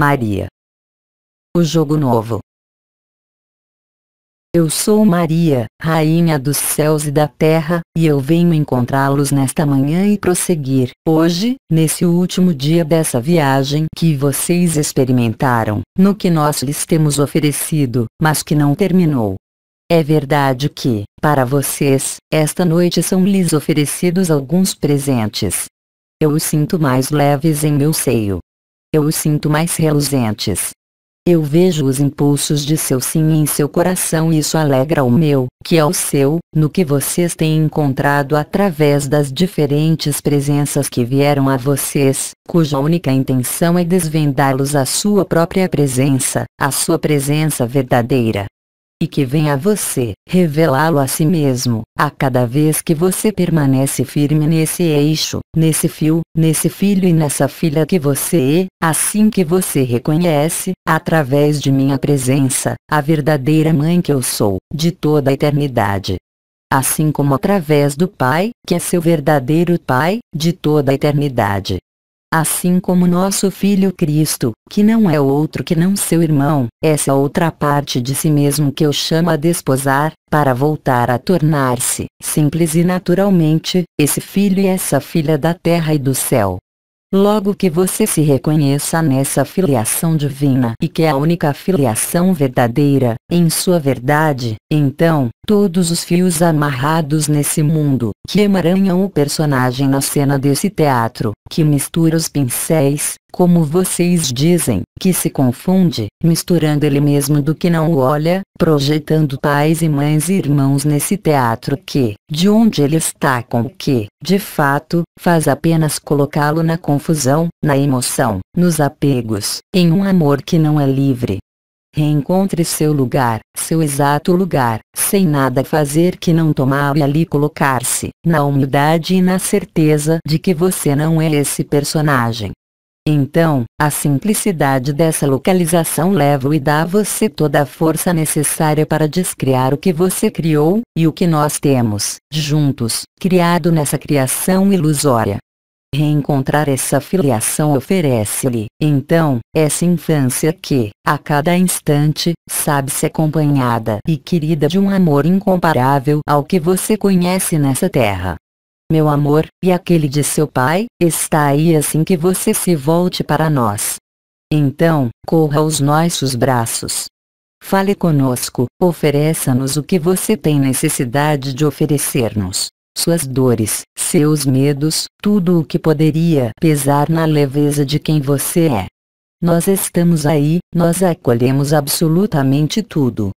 Maria. O Jogo Novo Eu sou Maria, Rainha dos céus e da terra, e eu venho encontrá-los nesta manhã e prosseguir, hoje, nesse último dia dessa viagem que vocês experimentaram, no que nós lhes temos oferecido, mas que não terminou. É verdade que, para vocês, esta noite são lhes oferecidos alguns presentes. Eu os sinto mais leves em meu seio, eu os sinto mais reluzentes. Eu vejo os impulsos de seu sim em seu coração e isso alegra o meu, que é o seu, no que vocês têm encontrado através das diferentes presenças que vieram a vocês, cuja única intenção é desvendá-los à sua própria presença, à sua presença verdadeira, e que vem a você revelá-lo a si mesmo, a cada vez que você permanece firme nesse eixo, nesse fio, nesse filho e nessa filha que você é, assim que você reconhece, através de minha presença, a verdadeira mãe que eu sou, de toda a eternidade. Assim como através do Pai, que é seu verdadeiro Pai, de toda a eternidade assim como nosso Filho Cristo, que não é outro que não seu irmão, essa outra parte de si mesmo que eu chamo a desposar, para voltar a tornar-se, simples e naturalmente, esse filho e essa filha da terra e do céu, Logo que você se reconheça nessa filiação divina e que é a única filiação verdadeira, em sua verdade, então, todos os fios amarrados nesse mundo, que emaranham o personagem na cena desse teatro, que mistura os pincéis, como vocês dizem, que se confunde, misturando ele mesmo do que não o olha, projetando pais e mães e irmãos nesse teatro que, de onde ele está com o que, de fato, faz apenas colocá-lo na confusão, na emoção, nos apegos, em um amor que não é livre. Reencontre seu lugar, seu exato lugar, sem nada fazer que não tomar e ali colocar-se, na humildade e na certeza de que você não é esse personagem então, a simplicidade dessa localização leva-o e dá a você toda a força necessária para descriar o que você criou, e o que nós temos, juntos, criado nessa criação ilusória. Reencontrar essa filiação oferece-lhe, então, essa infância que, a cada instante, sabe-se acompanhada e querida de um amor incomparável ao que você conhece nessa terra meu amor, e aquele de seu pai, está aí assim que você se volte para nós. Então, corra aos nossos braços. Fale conosco, ofereça-nos o que você tem necessidade de oferecer-nos. Suas dores, seus medos, tudo o que poderia pesar na leveza de quem você é. Nós estamos aí, nós acolhemos absolutamente tudo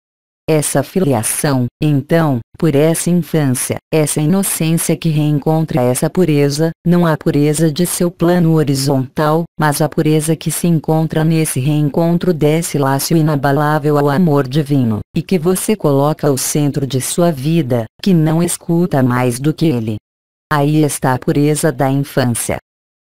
essa filiação, então, por essa infância, essa inocência que reencontra essa pureza, não a pureza de seu plano horizontal, mas a pureza que se encontra nesse reencontro desse laço inabalável ao amor divino, e que você coloca ao centro de sua vida, que não escuta mais do que ele. Aí está a pureza da infância,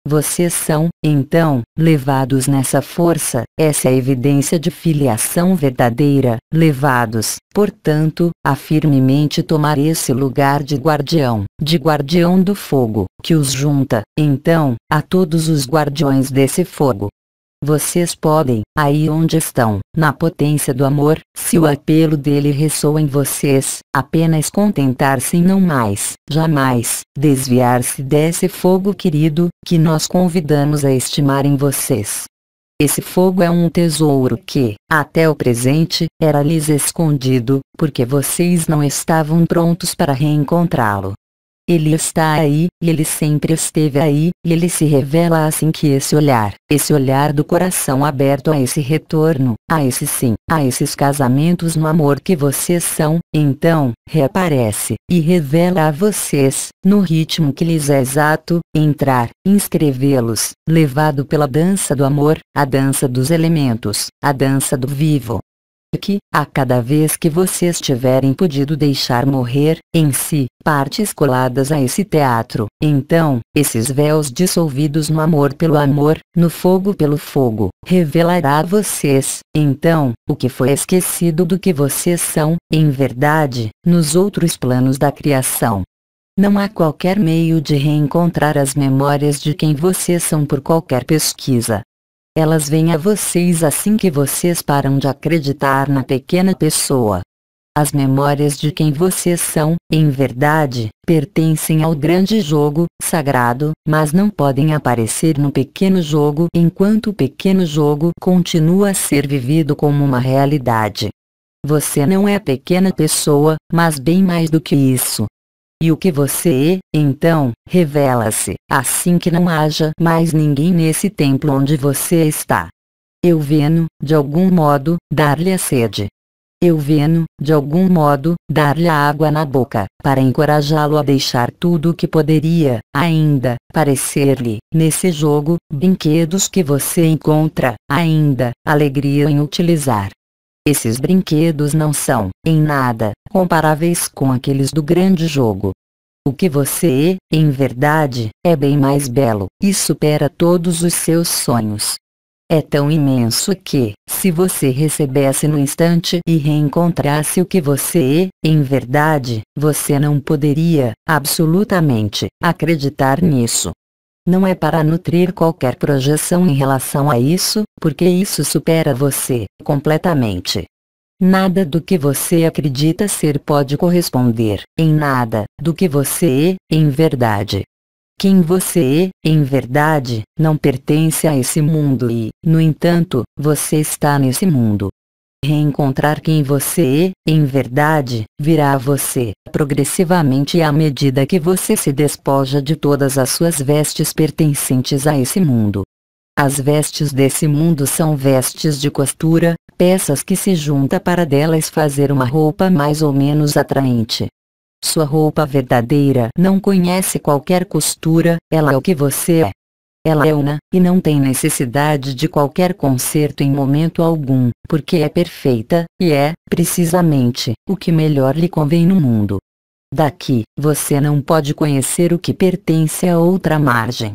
vocês são, então, levados nessa força, essa é a evidência de filiação verdadeira, levados, portanto, a firmemente tomar esse lugar de guardião, de guardião do fogo, que os junta, então, a todos os guardiões desse fogo, vocês podem, aí onde estão, na potência do amor, se o apelo dele ressoa em vocês, apenas contentar-se em não mais, jamais, desviar-se desse fogo querido, que nós convidamos a estimar em vocês. Esse fogo é um tesouro que, até o presente, era-lhes escondido, porque vocês não estavam prontos para reencontrá-lo. Ele está aí, e ele sempre esteve aí, e ele se revela assim que esse olhar, esse olhar do coração aberto a esse retorno, a esse sim, a esses casamentos no amor que vocês são, então, reaparece, e revela a vocês, no ritmo que lhes é exato, entrar, inscrevê-los, levado pela dança do amor, a dança dos elementos, a dança do vivo, que, a cada vez que vocês tiverem podido deixar morrer, em si, partes coladas a esse teatro, então, esses véus dissolvidos no amor pelo amor, no fogo pelo fogo, revelará a vocês, então, o que foi esquecido do que vocês são, em verdade, nos outros planos da criação. Não há qualquer meio de reencontrar as memórias de quem vocês são por qualquer pesquisa, elas vêm a vocês assim que vocês param de acreditar na pequena pessoa. As memórias de quem vocês são, em verdade, pertencem ao grande jogo, sagrado, mas não podem aparecer no pequeno jogo enquanto o pequeno jogo continua a ser vivido como uma realidade. Você não é pequena pessoa, mas bem mais do que isso. E o que você, então, revela-se, assim que não haja mais ninguém nesse templo onde você está. Eu veno, de algum modo, dar-lhe a sede. Eu veno, de algum modo, dar-lhe água na boca, para encorajá-lo a deixar tudo o que poderia, ainda, parecer-lhe, nesse jogo, brinquedos que você encontra, ainda, alegria em utilizar. Esses brinquedos não são, em nada, comparáveis com aqueles do grande jogo. O que você é, em verdade, é bem mais belo e supera todos os seus sonhos. É tão imenso que, se você recebesse no instante e reencontrasse o que você é, em verdade, você não poderia, absolutamente, acreditar nisso. Não é para nutrir qualquer projeção em relação a isso, porque isso supera você, completamente. Nada do que você acredita ser pode corresponder em nada do que você é, em verdade. Quem você é, em verdade, não pertence a esse mundo e, no entanto, você está nesse mundo. Reencontrar quem você é, em verdade, virá a você, progressivamente à medida que você se despoja de todas as suas vestes pertencentes a esse mundo. As vestes desse mundo são vestes de costura, peças que se junta para delas fazer uma roupa mais ou menos atraente. Sua roupa verdadeira não conhece qualquer costura, ela é o que você é. Ela é una, e não tem necessidade de qualquer conserto em momento algum, porque é perfeita, e é, precisamente, o que melhor lhe convém no mundo. Daqui, você não pode conhecer o que pertence a outra margem,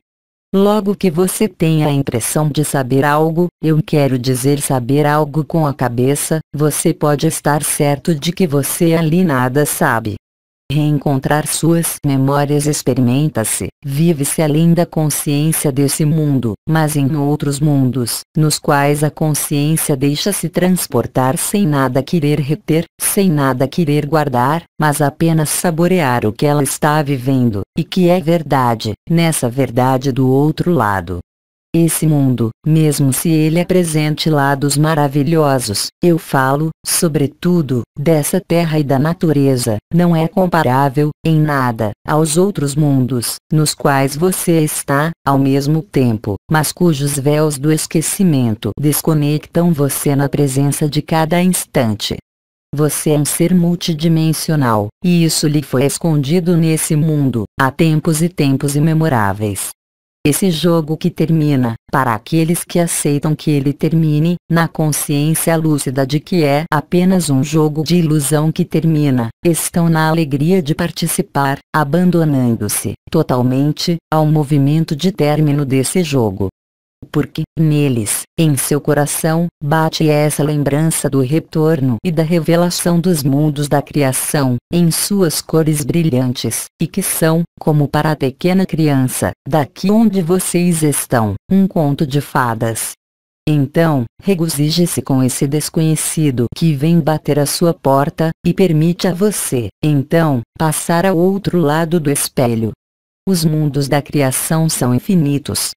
Logo que você tenha a impressão de saber algo, eu quero dizer saber algo com a cabeça, você pode estar certo de que você ali nada sabe reencontrar suas memórias experimenta-se, vive-se além da consciência desse mundo, mas em outros mundos, nos quais a consciência deixa-se transportar sem nada querer reter, sem nada querer guardar, mas apenas saborear o que ela está vivendo, e que é verdade, nessa verdade do outro lado, esse mundo, mesmo se ele apresente lados maravilhosos, eu falo, sobretudo, dessa terra e da natureza, não é comparável, em nada, aos outros mundos, nos quais você está, ao mesmo tempo, mas cujos véus do esquecimento desconectam você na presença de cada instante. Você é um ser multidimensional, e isso lhe foi escondido nesse mundo, há tempos e tempos imemoráveis. Esse jogo que termina, para aqueles que aceitam que ele termine, na consciência lúcida de que é apenas um jogo de ilusão que termina, estão na alegria de participar, abandonando-se totalmente ao movimento de término desse jogo porque neles, em seu coração, bate essa lembrança do retorno e da revelação dos mundos da criação, em suas cores brilhantes, e que são, como para a pequena criança, daqui onde vocês estão, um conto de fadas. Então, regozije-se com esse desconhecido que vem bater à sua porta, e permite a você, então, passar ao outro lado do espelho. Os mundos da criação são infinitos,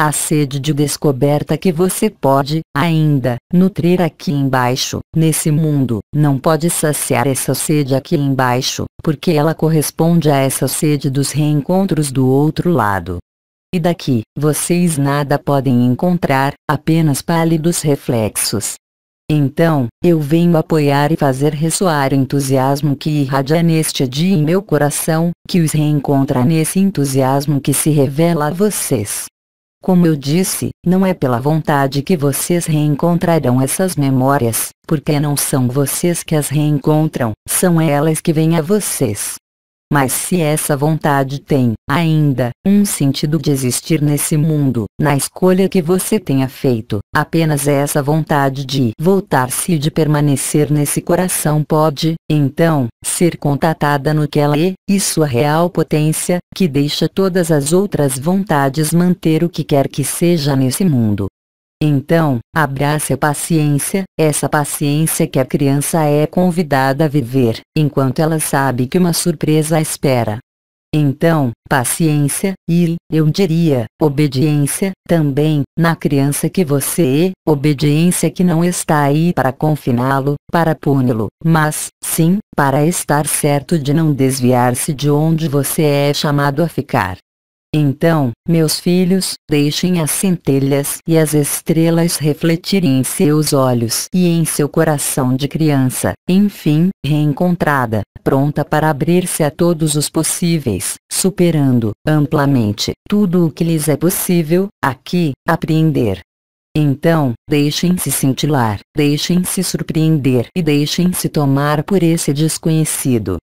a sede de descoberta que você pode, ainda, nutrir aqui embaixo, nesse mundo, não pode saciar essa sede aqui embaixo, porque ela corresponde a essa sede dos reencontros do outro lado. E daqui, vocês nada podem encontrar, apenas pálidos reflexos. Então, eu venho apoiar e fazer ressoar o entusiasmo que irradia neste dia em meu coração, que os reencontra nesse entusiasmo que se revela a vocês. Como eu disse, não é pela vontade que vocês reencontrarão essas memórias, porque não são vocês que as reencontram, são elas que vêm a vocês. Mas se essa vontade tem, ainda, um sentido de existir nesse mundo, na escolha que você tenha feito, apenas essa vontade de voltar-se e de permanecer nesse coração pode, então, ser contatada no que ela é, e sua real potência, que deixa todas as outras vontades manter o que quer que seja nesse mundo. Então, abrace a paciência, essa paciência que a criança é convidada a viver, enquanto ela sabe que uma surpresa a espera. Então, paciência, e, eu diria, obediência, também, na criança que você é, obediência que não está aí para confiná-lo, para puni-lo, mas, sim, para estar certo de não desviar-se de onde você é chamado a ficar. Então, meus filhos, deixem as centelhas e as estrelas refletirem em seus olhos e em seu coração de criança, enfim, reencontrada, pronta para abrir-se a todos os possíveis, superando, amplamente, tudo o que lhes é possível, aqui, apreender. Então, deixem-se cintilar, deixem-se surpreender e deixem-se tomar por esse desconhecido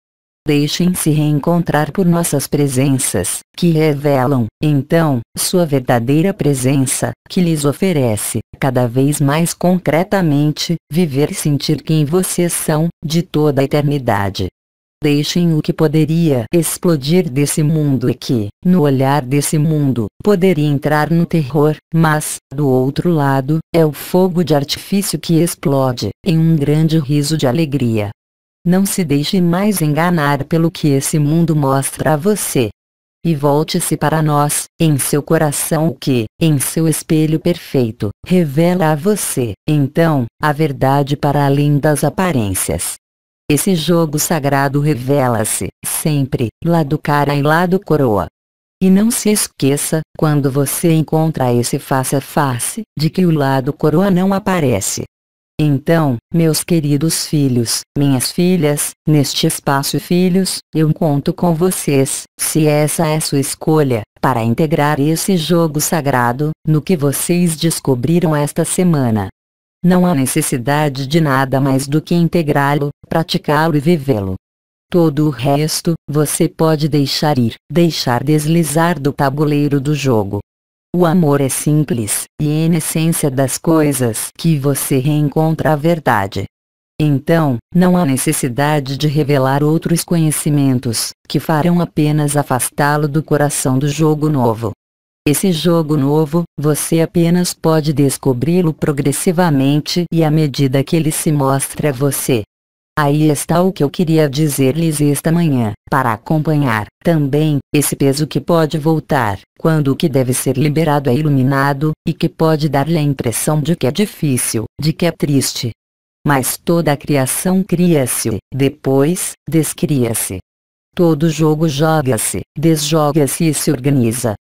deixem-se reencontrar por nossas presenças, que revelam, então, sua verdadeira presença, que lhes oferece, cada vez mais concretamente, viver e sentir quem vocês são, de toda a eternidade. Deixem o que poderia explodir desse mundo e que, no olhar desse mundo, poderia entrar no terror, mas, do outro lado, é o fogo de artifício que explode, em um grande riso de alegria. Não se deixe mais enganar pelo que esse mundo mostra a você. E volte-se para nós, em seu coração o que, em seu espelho perfeito, revela a você, então, a verdade para além das aparências. Esse jogo sagrado revela-se, sempre, lado cara e lado coroa. E não se esqueça, quando você encontra esse face a face, de que o lado coroa não aparece, então, meus queridos filhos, minhas filhas, neste espaço Filhos, eu conto com vocês, se essa é sua escolha, para integrar esse jogo sagrado, no que vocês descobriram esta semana. Não há necessidade de nada mais do que integrá-lo, praticá-lo e vivê-lo. Todo o resto, você pode deixar ir, deixar deslizar do tabuleiro do jogo. O amor é simples, e em essência das coisas que você reencontra a verdade. Então, não há necessidade de revelar outros conhecimentos, que farão apenas afastá-lo do coração do jogo novo. Esse jogo novo, você apenas pode descobri-lo progressivamente e à medida que ele se mostra a você. Aí está o que eu queria dizer-lhes esta manhã, para acompanhar, também, esse peso que pode voltar, quando o que deve ser liberado é iluminado, e que pode dar-lhe a impressão de que é difícil, de que é triste. Mas toda a criação cria-se, depois, descria-se. Todo jogo joga-se, desjoga-se e se organiza,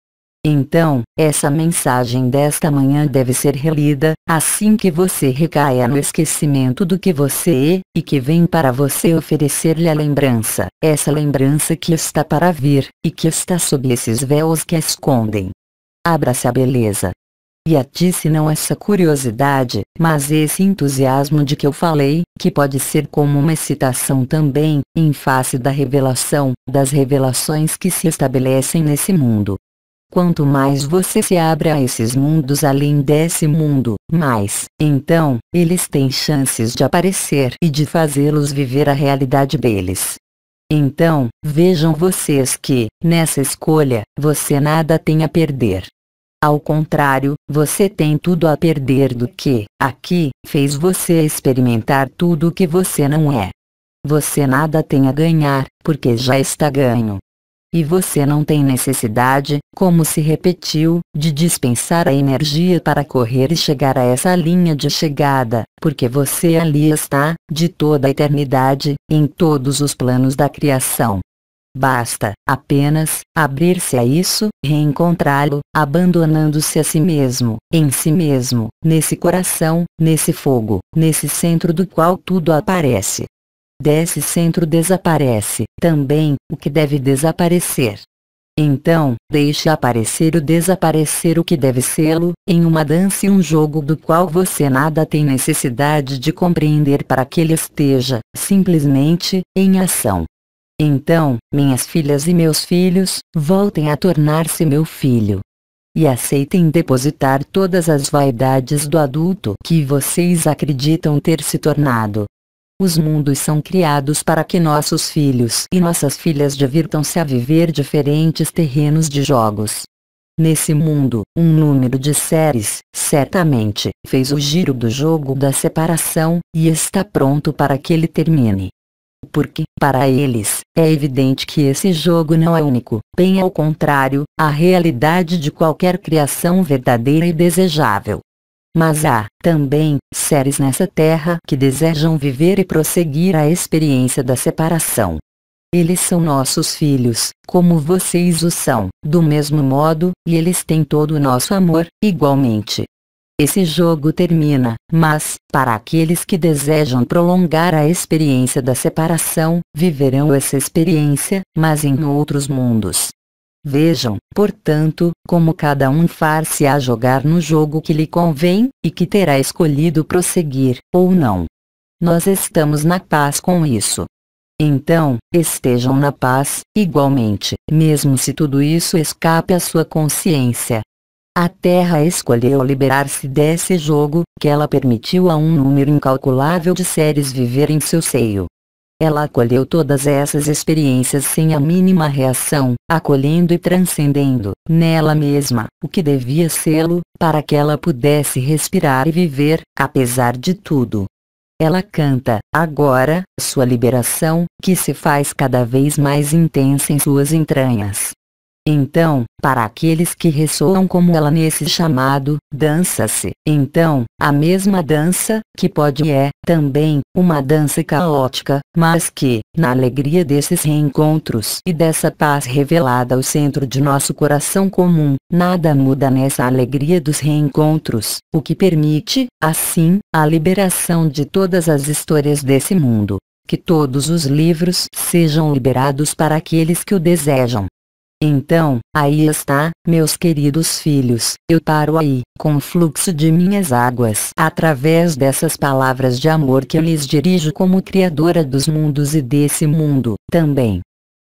então, essa mensagem desta manhã deve ser relida, assim que você recaia no esquecimento do que você é, e que vem para você oferecer-lhe a lembrança, essa lembrança que está para vir, e que está sob esses véus que a escondem. Abra-se a beleza. E ative-se não essa curiosidade, mas esse entusiasmo de que eu falei, que pode ser como uma excitação também, em face da revelação, das revelações que se estabelecem nesse mundo. Quanto mais você se abre a esses mundos além desse mundo, mais, então, eles têm chances de aparecer e de fazê-los viver a realidade deles. Então, vejam vocês que, nessa escolha, você nada tem a perder. Ao contrário, você tem tudo a perder do que, aqui, fez você experimentar tudo o que você não é. Você nada tem a ganhar, porque já está ganho e você não tem necessidade, como se repetiu, de dispensar a energia para correr e chegar a essa linha de chegada, porque você ali está, de toda a eternidade, em todos os planos da criação. Basta, apenas, abrir-se a isso, reencontrá-lo, abandonando-se a si mesmo, em si mesmo, nesse coração, nesse fogo, nesse centro do qual tudo aparece desse centro desaparece também o que deve desaparecer. Então, deixe aparecer o desaparecer o que deve sê-lo, em uma dança e um jogo do qual você nada tem necessidade de compreender para que ele esteja, simplesmente, em ação. Então, minhas filhas e meus filhos, voltem a tornar-se meu filho. E aceitem depositar todas as vaidades do adulto que vocês acreditam ter se tornado. Os mundos são criados para que nossos filhos e nossas filhas divirtam-se a viver diferentes terrenos de jogos. Nesse mundo, um número de séries, certamente, fez o giro do jogo da separação, e está pronto para que ele termine. Porque, para eles, é evidente que esse jogo não é único, bem ao contrário, a realidade de qualquer criação verdadeira e desejável, mas há, também, seres nessa terra que desejam viver e prosseguir a experiência da separação. Eles são nossos filhos, como vocês o são, do mesmo modo, e eles têm todo o nosso amor, igualmente. Esse jogo termina, mas, para aqueles que desejam prolongar a experiência da separação, viverão essa experiência, mas em outros mundos. Vejam, portanto, como cada um far-se a jogar no jogo que lhe convém, e que terá escolhido prosseguir, ou não. Nós estamos na paz com isso. Então, estejam na paz, igualmente, mesmo se tudo isso escape à sua consciência. A Terra escolheu liberar-se desse jogo, que ela permitiu a um número incalculável de seres viver em seu seio. Ela acolheu todas essas experiências sem a mínima reação, acolhendo e transcendendo, nela mesma, o que devia sê-lo, para que ela pudesse respirar e viver, apesar de tudo. Ela canta, agora, sua liberação, que se faz cada vez mais intensa em suas entranhas. Então, para aqueles que ressoam como ela nesse chamado, dança-se, então, a mesma dança, que pode e é, também, uma dança caótica, mas que, na alegria desses reencontros e dessa paz revelada ao centro de nosso coração comum, nada muda nessa alegria dos reencontros, o que permite, assim, a liberação de todas as histórias desse mundo. Que todos os livros sejam liberados para aqueles que o desejam. Então, aí está, meus queridos filhos, eu paro aí, com o fluxo de minhas águas através dessas palavras de amor que eu lhes dirijo como Criadora dos mundos e desse mundo também.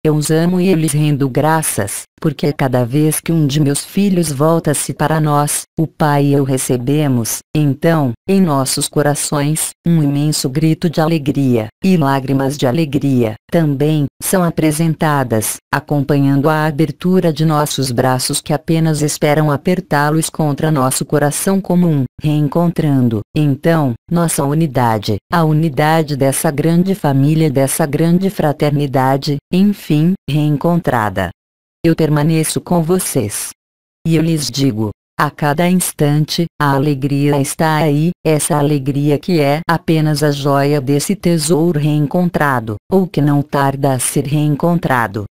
Eu os amo e eles rendo graças, porque cada vez que um de meus filhos volta-se para nós, o Pai e eu recebemos, então, em nossos corações, um imenso grito de alegria, e lágrimas de alegria, também, são apresentadas, acompanhando a abertura de nossos braços que apenas esperam apertá-los contra nosso coração comum, reencontrando, então, nossa unidade, a unidade dessa grande família, dessa grande fraternidade, enfim, reencontrada eu permaneço com vocês. E eu lhes digo, a cada instante, a alegria está aí, essa alegria que é apenas a joia desse tesouro reencontrado, ou que não tarda a ser reencontrado.